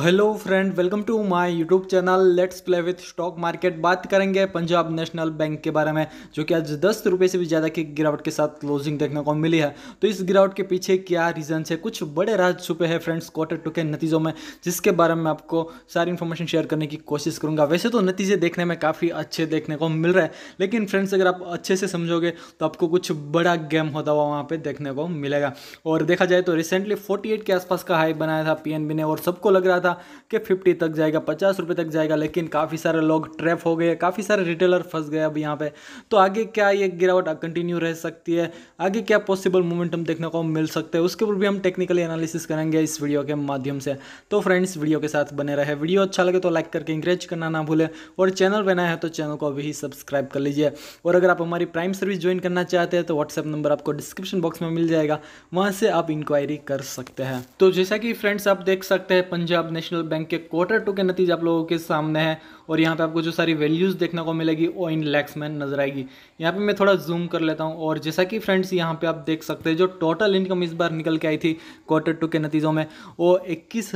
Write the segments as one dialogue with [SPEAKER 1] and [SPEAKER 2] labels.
[SPEAKER 1] hello friend welcome to my YouTube channel let's play with stock market बात करेंगे Punjab National Bank के बारे में जो कि आज दस रुपये से भी ज़्यादा की गिरावट के साथ क्लोजिंग देखने को मिली है तो इस गिरावट के पीछे क्या रीज़न है कुछ बड़े राज छुपे हैं फ्रेंड्स क्वार्टर टू के नतीजों में जिसके बारे में आपको सारी इन्फॉर्मेशन शेयर करने की कोशिश करूँगा वैसे तो नतीजे देखने में काफ़ी अच्छे देखने को मिल रहे हैं लेकिन फ्रेंड्स अगर आप अच्छे से समझोगे तो आपको कुछ बड़ा गेम होता हुआ वहाँ पर देखने को मिलेगा और देखा जाए तो रिसेंटली फोर्टी के आसपास का हाई बनाया था पी ने और सबको लग रहा रहा था कि फिफ्टी तक जाएगा पचास रुपये तक जाएगा लेकिन काफ़ी सारे लोग ट्रैप हो गए काफ़ी सारे रिटेलर फंस गए अब यहाँ पे तो आगे क्या ये गिरावट कंटिन्यू रह सकती है आगे क्या पॉसिबल मोमेंटम देखने को मिल सकते हैं उसके ऊपर भी हम टेक्निकली एनालिसिस करेंगे इस वीडियो के माध्यम से तो फ्रेंड्स वीडियो के साथ बने रहे वीडियो अच्छा लगे तो लाइक करके इंकरेज करना ना भूलें और चैनल पर नया है तो चैनल को अभी ही सब्सक्राइब कर लीजिए और अगर आप हमारी प्राइम सर्विस ज्वाइन करना चाहते हैं तो व्हाट्सएप नंबर आपको डिस्क्रिप्शन बॉक्स में मिल जाएगा वहाँ से आप इंक्वायरी कर सकते हैं तो जैसा कि फ्रेंड्स आप देख सकते हैं पंजाब पंजाब नेशनल बैंक के क्वार्टर टू के नतीजे आप लोगों के सामने हैं और यहाँ पे आपको जो सारी वैल्यूज़ देखने को मिलेगी वो इन लैक्स में नजर आएगी यहाँ पे मैं थोड़ा जूम कर लेता हूँ और जैसा कि फ्रेंड्स यहाँ पे आप देख सकते हैं जो टोटल इनकम इस बार निकल के आई थी क्वार्टर टू के नतीजों में वो इक्कीस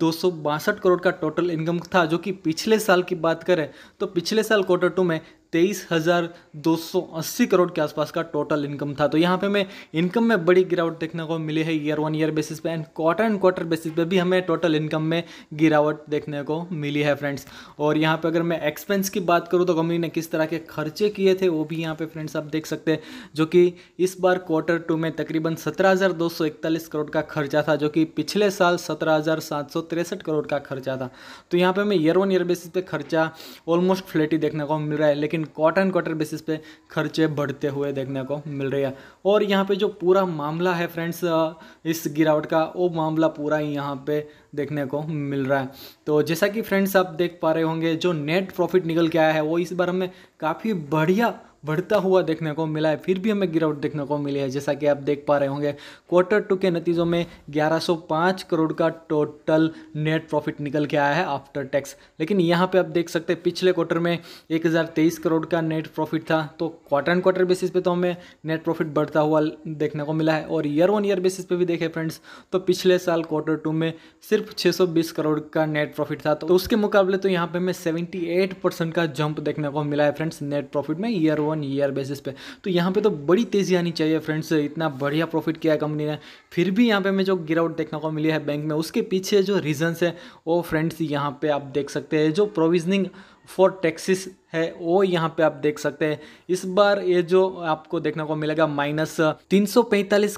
[SPEAKER 1] दो करोड़ का टोटल इनकम था जो कि पिछले साल की बात करें तो पिछले साल क्वार्टर टू में तेईस हज़ार दो सौ अस्सी करोड़ के आसपास का टोटल इनकम था तो यहाँ पे हमें इनकम में बड़ी गिरावट देखने को मिली है ईयर वन ईयर बेसिस पे and quarter and quarter basis पे भी हमें टोटल इनकम में गिरावट देखने को मिली है फ्रेंड्स और यहाँ पे अगर मैं एक्सपेंस की बात करूँ तो कंपनी ने किस तरह के खर्चे किए थे वो भी यहाँ पर फ्रेंड्स आप देख सकते हैं जो कि इस बार क्वार्टर टू में तकरीबन सत्रह करोड़ का खर्चा था जो कि पिछले साल सत्रह करोड़ का खर्चा था तो यहाँ पर हमें ईयर वन ईयर बेसिस पे खर्चा ऑलमोस्ट फ्लैट ही देखने को मिल रहा है लेकिन लेकिन क्वार्टर क्वार्टर बेसिस पे खर्चे बढ़ते हुए देखने को मिल रहे हैं और यहाँ पे जो पूरा मामला है फ्रेंड्स इस गिरावट का वो मामला पूरा यहाँ पे देखने को मिल रहा है तो जैसा कि फ्रेंड्स आप देख पा रहे होंगे जो नेट प्रॉफिट निकल के आया है वो इस बार हमें काफ़ी बढ़िया बढ़ता हुआ देखने को मिला है फिर भी हमें गिरावट देखने को मिली है जैसा कि आप देख पा रहे होंगे क्वार्टर टू के नतीजों में 1105 करोड़ का टोटल नेट प्रॉफिट निकल के आया है आफ्टर टैक्स लेकिन यहाँ पे आप देख सकते हैं पिछले क्वार्टर में 1023 करोड़ का नेट प्रॉफिट था तो क्वार्टर एंड क्वार्टर बेसिस पे तो हमें नेट प्रॉफिट बढ़ता हुआ देखने को मिला है और ईयर वन ईयर बेसिस पे भी देखें फ्रेंड्स तो पिछले साल क्वार्टर टू में सिर्फ छः करोड़ का नेट प्रॉफिट था तो उसके मुकाबले तो यहाँ पर हमें सेवेंटी परसेंट का जंप देखने को मिला है फ्रेंड्स नेट प्रॉफिट में year on on year basis पे तो यहाँ पे तो बड़ी तेज़ी आनी चाहिए फ्रेंड्स इतना बढ़िया प्रॉफिट किया है कंपनी ने फिर भी यहाँ पे हमें जो गिरावट देखने को मिली है बैंक में उसके पीछे जो रीज़न्स है वो फ्रेंड्स यहाँ पे आप देख सकते हैं जो प्रोविजनिंग फॉर टैक्सीस है वो यहाँ पे आप देख सकते हैं इस बार ये जो आपको देखने को मिलेगा माइनस uh, तीन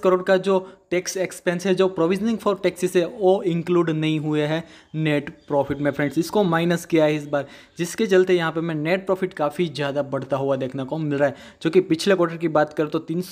[SPEAKER 1] करोड़ का जो टैक्स एक्सपेंस है जो प्रोविजनिंग फॉर टैक्सेस है वो इंक्लूड नहीं हुए हैं नेट प्रॉफिट में फ्रेंड्स इसको माइनस किया है इस बार जिसके चलते यहाँ पे मैं नेट प्रॉफिट काफ़ी ज़्यादा बढ़ता हुआ देखने को मिल रहा है जो कि पिछले क्वार्टर की बात करें तो तीन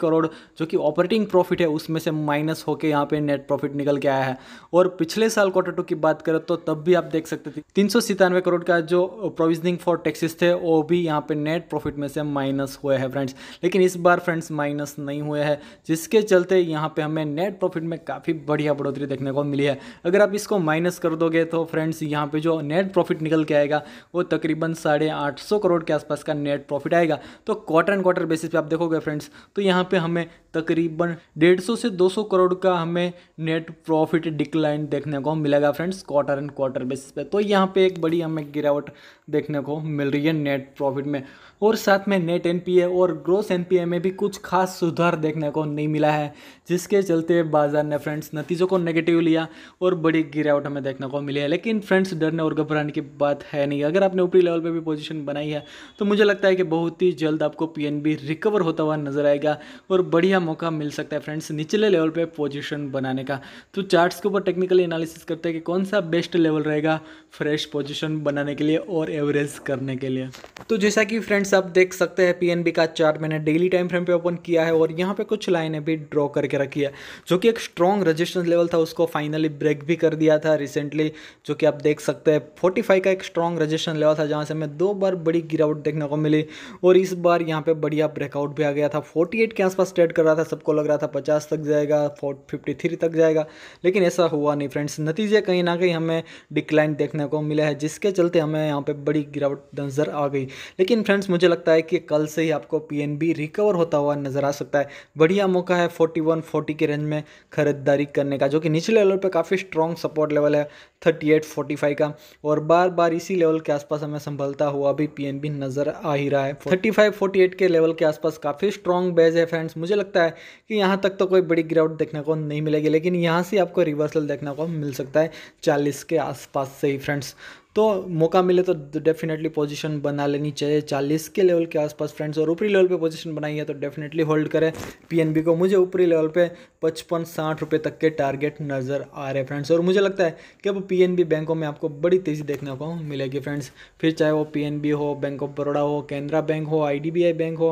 [SPEAKER 1] करोड़ जो कि ऑपरेटिंग प्रॉफिट है उसमें से माइनस होकर यहाँ पे नेट प्रॉफिट निकल के आया है और पिछले साल क्वार्टर टू की बात करें तो तब भी आप देख सकते थे तीन करोड़ का जो प्रोविजनिंग फॉर टैक्सेस थे वो भी यहाँ पे नेट प्रॉफिट में से माइनस हुए हैं फ्रेंड्स लेकिन इस बार फ्रेंड्स माइनस नहीं हुए हैं जिसके चलते यहाँ पे हमें नेट प्रॉफिट में काफ़ी बढ़िया बढ़ोतरी देखने को मिली है अगर आप इसको माइनस कर दोगे तो फ्रेंड्स यहाँ पर जो नेट प्रॉफिट निकल के आएगा वो तकरीबन साढ़े आठ सौ करोड़ के आसपास का नेट प्रॉफिट आएगा तो क्वार्टर एंड क्वार्टर बेसिस पे आप देखोगे फ्रेंड्स तो यहाँ पर हमें तकरीबन डेढ़ सौ से दो सौ करोड़ का हमें नेट प्रॉफिट डिक्लाइन देखने को मिलेगा friends quarter and quarter basis पे तो यहाँ पे एक बड़ी हमें गिरावट गिरावट देखने को मिल रही है नेट प्रॉफिट में और साथ में नेट एनपीए और ग्रोस एनपीए में भी कुछ खास सुधार देखने को नहीं मिला है जिसके चलते बाजार ने फ्रेंड्स नतीजों को नेगेटिव लिया और बड़ी गिरावट हमें देखने को मिली है लेकिन फ्रेंड्स डरने और घबराने की बात है नहीं अगर आपने ऊपरी लेवल पर भी पोजिशन बनाई है तो मुझे लगता है कि बहुत ही जल्द आपको पी रिकवर होता हुआ नजर आएगा और बढ़िया मौका मिल सकता है फ्रेंड्स निचले लेवल पर पोजिशन बनाने का तो चार्ट्स के ऊपर टेक्निकली एनालिसिस करते हैं कि कौन सा बेस्ट लेवल रहेगा फ्रेश पोजिशन बनाने के लिए लिए और एवरेज करने के लिए तो जैसा कि फ्रेंड्स आप देख सकते हैं पीएनबी का चार्ट मैंने डेली टाइम फ्रेम पे ओपन किया है और यहाँ पे कुछ लाइनें भी ड्रॉ करके रखी है जो कि एक स्ट्रॉन्ग रजिस्टेंस लेवल था उसको फाइनली ब्रेक भी कर दिया था रिसेंटली जो कि आप देख सकते हैं फोर्टी का एक स्ट्रॉन्ग रजिस्टेंस लेवल था जहाँ से हमें दो बार बड़ी गिरावट देखने को मिली और इस बार यहाँ पर बढ़िया ब्रेकआउट भी आ गया था फोर्टी के आसपास ट्रेड कर रहा था सबको लग रहा था पचास तक जाएगा फोर तक जाएगा लेकिन ऐसा हुआ नहीं फ्रेंड्स नतीजे कहीं ना कहीं हमें डिक्लाइन देखने को मिला है जिसके चलते हमें में यहाँ पे बड़ी गिरावट नज़र आ गई लेकिन फ्रेंड्स मुझे लगता है कि कल से ही आपको पीएनबी रिकवर होता हुआ नज़र आ सकता है बढ़िया मौका है 41 40 के रेंज में खरीदारी करने का जो कि निचले लेवल पर काफ़ी स्ट्रॉन्ग सपोर्ट लेवल है 38 45 का और बार बार इसी लेवल के आसपास हमें संभलता हुआ भी पी नज़र आ ही रहा है थर्टी फाइव के लेवल के आसपास काफ़ी स्ट्रॉन्ग बेज है फ्रेंड्स मुझे लगता है कि यहाँ तक तो कोई बड़ी गिरावट देखने को नहीं मिलेगी लेकिन यहाँ से आपको रिवर्सल देखने को मिल सकता है चालीस के आसपास से ही फ्रेंड्स तो मौका मिले तो डेफिनेटली पोजीशन बना लेनी चाहिए चालीस के लेवल के आसपास फ्रेंड्स और ऊपरी लेवल पे पोजीशन बनाई है तो डेफिनेटली होल्ड करें पीएनबी को मुझे ऊपरी लेवल पे पचपन साठ रुपये तक के टारगेट नज़र आ रहे हैं फ्रेंड्स और मुझे लगता है कि अब पीएनबी बैंकों में आपको बड़ी तेज़ी देखने को मिलेगी फ्रेंड्स फिर चाहे वो पी हो बैंक ऑफ बड़ौड़ा हो केनरा बैंक हो आई बैंक हो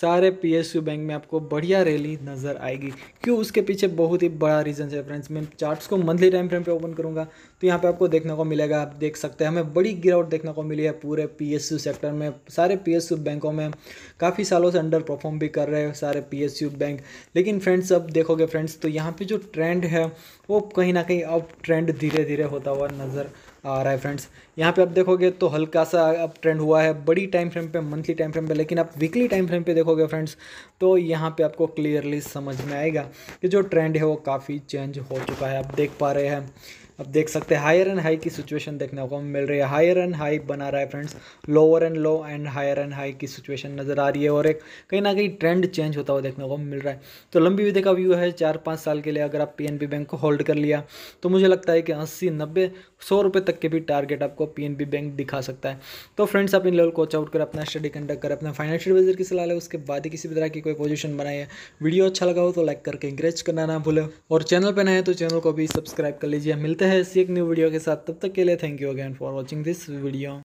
[SPEAKER 1] सारे पी बैंक में आपको बढ़िया रैली नज़र आएगी क्यों उसके पीछे बहुत ही बड़ा रीज़न है फ्रेंड्स मैं चार्ट को मंथली टाइम फ्रेम पर ओपन करूँगा तो यहाँ पर आपको देखने को मिलेगा आप देख सकते सकते हमें बड़ी गिरावट देखने को मिली है पूरे पी सेक्टर में सारे पी बैंकों में काफ़ी सालों से अंडर परफॉर्म भी कर रहे हैं सारे पी बैंक लेकिन फ्रेंड्स अब देखोगे फ्रेंड्स तो यहाँ पर जो ट्रेंड है वो कहीं ना कहीं अब ट्रेंड धीरे धीरे होता हुआ नज़र आ रहा है फ्रेंड्स यहाँ पे आप देखोगे तो हल्का सा अब ट्रेंड हुआ है बड़ी टाइम फ्रेम पे मंथली टाइम फ्रेम पे लेकिन आप वीकली टाइम फ्रेम पे देखोगे फ्रेंड्स तो यहाँ पे आपको क्लियरली समझ में आएगा कि जो ट्रेंड है वो काफ़ी चेंज हो चुका है आप देख पा रहे हैं अब देख सकते हैं हायर एंड हाई की सिचुएशन देखने को मिल रही है हायर एंड हाई बना रहा है friends lower and low and higher and high की सिचुएशन नज़र आ रही है और एक कहीं ना कहीं ट्रेंड चेंज होता हुआ देखने को मिल रहा है तो लंबी विधि का व्यू है चार पाँच साल के लिए अगर आप पी बैंक को होल्ड कर लिया तो मुझे लगता है कि अस्सी नब्बे सौ रुपये तक के भी टारगेट आपको पी बैंक दिखा सकता है तो फ्रेंड्स आप इन लेवल को आउट कर अपना स्टडी कंडक्ट कर अपना फाइनेंशियल एडवाइजर की सलाह लें उसके बाद ही किसी भी तरह की कोई पोजिशन बनाए वीडियो अच्छा लगा हो तो लाइक करके इंकरेज करना ना भूलें और चैनल पर नए तो चैनल को भी सब्सक्राइब कर लीजिए मिलते मिलते हैं ऐसी एक न्यू वीडियो के साथ तब तक के लिए thank you again for watching this video